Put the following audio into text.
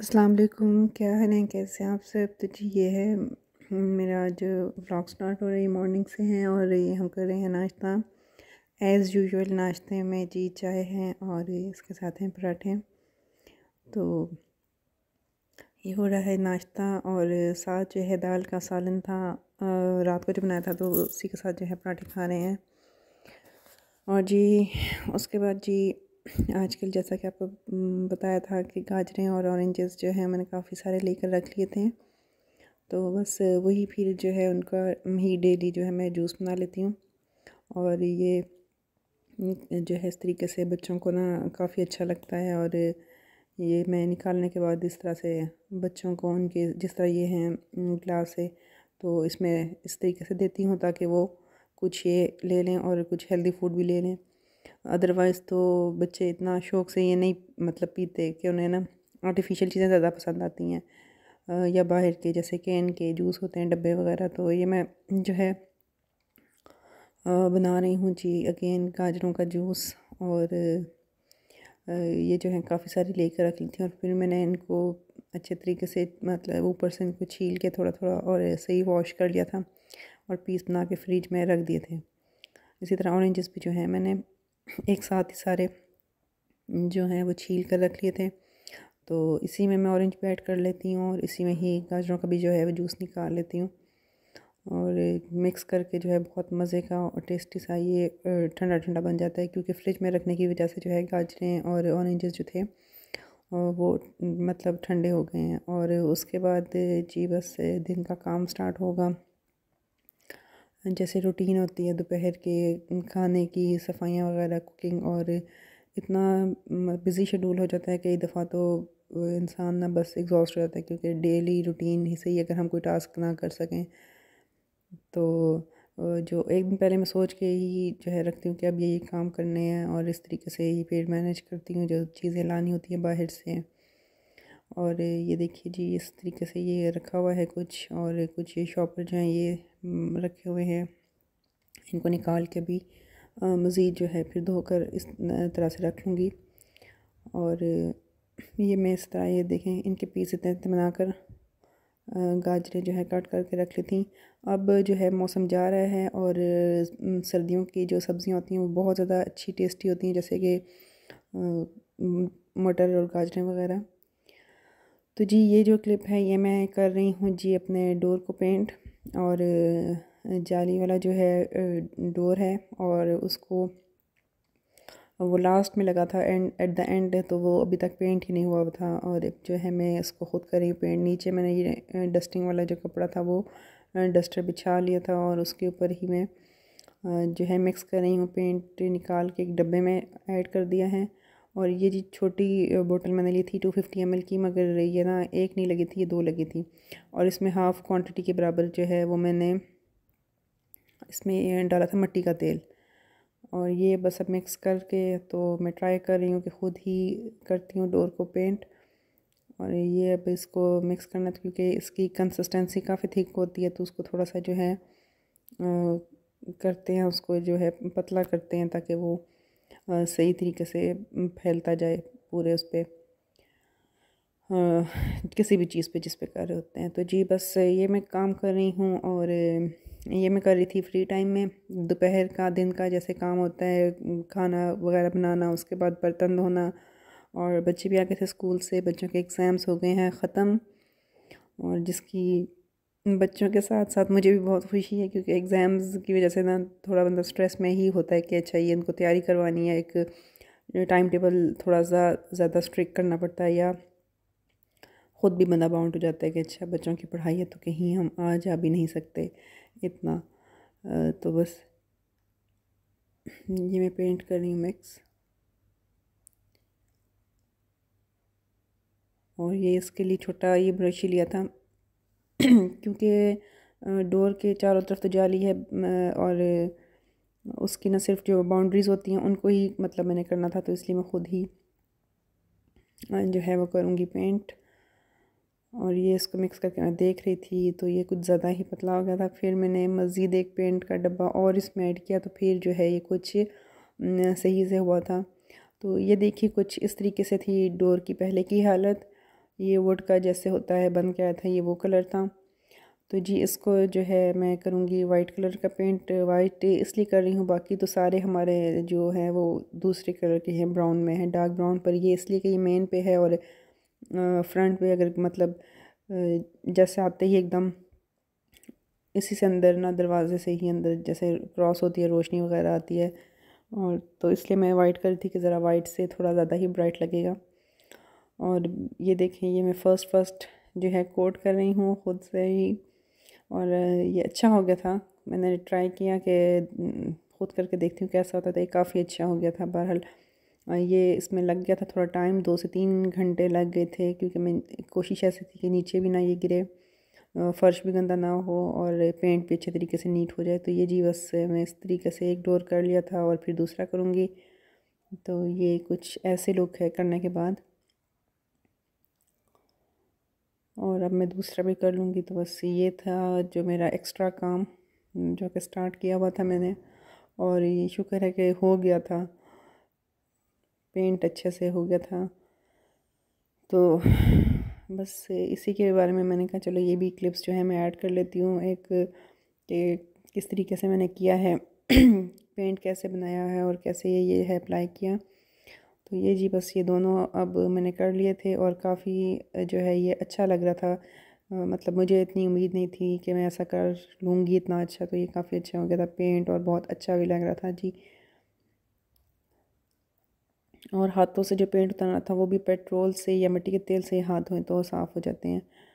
अस्सलाम वालेकुम क्या है नहीं कैसे आप सब तो जी ये है मेरा जो ब्लॉग स्टार्ट हो रही है मॉर्निंग से हैं और ये हम कर रहे हैं नाश्ता एज़ यूजुअल नाश्ते में जी चाय है और इसके साथ हैं पराठे तो ये हो रहा है नाश्ता और साथ जो है दाल का सालन था रात को जो बनाया था तो उसी के साथ जो है पराठे खा रहे हैं और जी उसके बाद जी आजकल जैसा कि आपको बताया था कि गाजरें और ऑरेंजेस जो है मैंने काफ़ी सारे लेकर रख लिए थे तो बस वही फिर जो है उनका ही डेली जो है मैं जूस बना लेती हूँ और ये जो है इस तरीके से बच्चों को ना काफ़ी अच्छा लगता है और ये मैं निकालने के बाद इस तरह से बच्चों को उनके जिस तरह ये हैं ग्लास से तो इसमें इस तरीके से देती हूँ ताकि वो कुछ ये ले लें और कुछ हेल्दी फूड भी ले लें अदरवाइज़ तो बच्चे इतना शौक़ से ये नहीं मतलब पीते कि उन्हें ना आर्टिफिशियल चीज़ें ज़्यादा पसंद आती हैं या बाहर के जैसे कैन के जूस होते हैं डब्बे वगैरह तो ये मैं जो है बना रही हूँ जी अगेन गाजरों का जूस और ये जो है काफ़ी सारी लेकर रख ली थी और फिर मैंने इनको अच्छे तरीके से मतलब ऊपर से इनको छील के थोड़ा थोड़ा और ऐसे ही वॉश कर लिया था और पीस बना के फ्रिज में रख दिए थे इसी तरह ऑरेंजेस भी जो है मैंने एक साथ ही सारे जो हैं वो छील कर रख लिए थे तो इसी में मैं ऑरेंज भी ऐड कर लेती हूँ और इसी में ही गाजरों का भी जो है वो जूस निकाल लेती हूँ और मिक्स करके जो है बहुत मज़े का और टेस्टी सा ये ठंडा ठंडा बन जाता है क्योंकि फ्रिज में रखने की वजह से जो है गाजरें और ऑरेंजेस जो थे और वो मतलब ठंडे हो गए हैं और उसके बाद जी बस दिन का काम स्टार्ट होगा जैसे रूटीन होती है दोपहर के खाने की सफाइयाँ वगैरह कुकिंग और इतना बिज़ी शेड्यूल हो जाता है कई दफ़ा तो इंसान ना बस एग्जॉस्ट हो जाता है क्योंकि डेली रूटीन ही सही अगर हम कोई टास्क ना कर सकें तो जो एक दिन पहले मैं सोच के ही जो है रखती हूँ कि अब ये काम करने हैं और इस तरीके से ही फिर मैनेज करती हूँ जो चीज़ें लानी होती हैं बाहर से और ये देखिए जी इस तरीके से ये रखा हुआ है कुछ और कुछ ये शॉपर जो हैं ये रखे हुए हैं इनको निकाल के भी मज़ीद जो है फिर धोकर इस तरह से रख लूँगी और ये मैं इस तरह ये देखें इनके पीस इतने इतने बनाकर गाजरें जो है कट करके रख ली थी अब जो है मौसम जा रहा है और सर्दियों की जो सब्ज़ियाँ होती हैं वो बहुत ज़्यादा अच्छी टेस्टी होती हैं जैसे कि मटर और गाजरें वगैरह तो जी ये जो क्लिप है ये मैं कर रही हूँ जी अपने डोर को पेंट और जाली वाला जो है डोर है और उसको वो लास्ट में लगा था एंड एट द एंड तो वो अभी तक पेंट ही नहीं हुआ था और जो है मैं उसको खुद कर रही पेंट नीचे मैंने ये डस्टिंग वाला जो कपड़ा था वो डस्टर बिछा लिया था और उसके ऊपर ही मैं जो है मिक्स कर रही हूँ पेंट निकाल के एक डब्बे में ऐड कर दिया है और ये जी छोटी बोतल मैंने ली थी टू फिफ्टी एम की मगर ये ना एक नहीं लगी थी ये दो लगी थी और इसमें हाफ़ क्वांटिटी के बराबर जो है वो मैंने इसमें डाला था मिट्टी का तेल और ये बस अब मिक्स करके तो मैं ट्राई कर रही हूँ कि ख़ुद ही करती हूँ डोर को पेंट और ये अब इसको मिक्स करना था क्योंकि इसकी कंसिस्टेंसी काफ़ी थिक होती है तो उसको थोड़ा सा जो है आ, करते हैं उसको जो है पतला करते हैं ताकि वो सही तरीके से फैलता जाए पूरे उस पर किसी भी चीज़ पे जिस पे कर रहे होते हैं तो जी बस ये मैं काम कर रही हूँ और ये मैं कर रही थी फ्री टाइम में दोपहर का दिन का जैसे काम होता है खाना वगैरह बनाना उसके बाद बर्तन धोना और बच्चे भी आ गए थे स्कूल से बच्चों के एग्ज़ाम्स हो गए हैं ख़त्म और जिसकी बच्चों के साथ साथ मुझे भी बहुत खुशी है क्योंकि एग्ज़ाम्स की वजह से ना थोड़ा बंदा मतलब स्ट्रेस में ही होता है कि अच्छा ये इनको तैयारी करवानी है एक टाइम टेबल थोड़ा सा ज़्यादा स्ट्रिक करना पड़ता है या ख़ुद भी बंदा बाउंड हो जाता है कि अच्छा बच्चों की पढ़ाई है तो कहीं हम आ जा भी नहीं सकते इतना तो बस ये मैं पेंट कर रही हूँ मिक्स और ये इसके लिए छोटा ये ब्रश लिया था क्योंकि डोर के चारों तरफ तो जाली है और उसकी ना सिर्फ जो बाउंड्रीज़ होती हैं उनको ही मतलब मैंने करना था तो इसलिए मैं ख़ुद ही जो है वो करूँगी पेंट और ये इसको मिक्स करके मैं देख रही थी तो ये कुछ ज़्यादा ही पतला हो गया था फिर मैंने मज़ीद एक पेंट का डब्बा और इसमें ऐड किया तो फिर जो है ये कुछ सही से हुआ था तो ये देखिए कुछ इस तरीके से थी डोर की पहले की हालत ये वुड का जैसे होता है बन के आया था ये वो कलर था तो जी इसको जो है मैं करूँगी वाइट कलर का पेंट वाइट इसलिए कर रही हूँ बाकी तो सारे हमारे जो हैं वो दूसरे कलर के हैं ब्राउन में हैं डार्क ब्राउन पर ये इसलिए कि ये मेन पे है और फ्रंट पे अगर मतलब जैसे आते ही एकदम इसी से अंदर ना दरवाजे से ही अंदर जैसे क्रॉस होती है रोशनी वगैरह आती है और तो इसलिए मैं वाइट करी थी कि ज़रा वाइट से थोड़ा ज़्यादा ही ब्राइट लगेगा और ये देखें ये मैं फ़र्स्ट फर्स्ट जो है कोट कर रही हूँ ख़ुद से ही और ये अच्छा हो गया था मैंने ट्राई किया कि खुद करके देखती हूँ कैसा होता था ये काफ़ी अच्छा हो गया था बहरहाल ये इसमें लग गया था थोड़ा टाइम दो से तीन घंटे लग गए थे क्योंकि मैं कोशिश ऐसी थी कि नीचे भी ना ये गिरे फ़र्श भी गंदा ना हो और पेंट भी अच्छे तरीके से नीट हो जाए तो ये जी बस मैं इस तरीके से एक डोर कर लिया था और फिर दूसरा करूँगी तो ये कुछ ऐसे लुक है करने के बाद और अब मैं दूसरा भी कर लूँगी तो बस ये था जो मेरा एक्स्ट्रा काम हम्म, जो कि स्टार्ट किया हुआ था मैंने और ये शुक्र है कि हो गया था पेंट अच्छे से हो गया था तो बस इसी के बारे में मैंने कहा चलो ये भी क्लिप्स जो है मैं ऐड कर लेती हूँ एक कि किस तरीके से मैंने किया है पेंट कैसे बनाया है और कैसे ये ये है अप्लाई किया तो ये जी बस ये दोनों अब मैंने कर लिए थे और काफ़ी जो है ये अच्छा लग रहा था मतलब मुझे इतनी उम्मीद नहीं थी कि मैं ऐसा कर लूँगी इतना अच्छा तो ये काफ़ी अच्छा हो गया था पेंट और बहुत अच्छा भी लग रहा था जी और हाथों से जो पेंट उतरना था वो भी पेट्रोल से या मिट्टी के तेल से हाथ धोएं तो साफ़ हो जाते हैं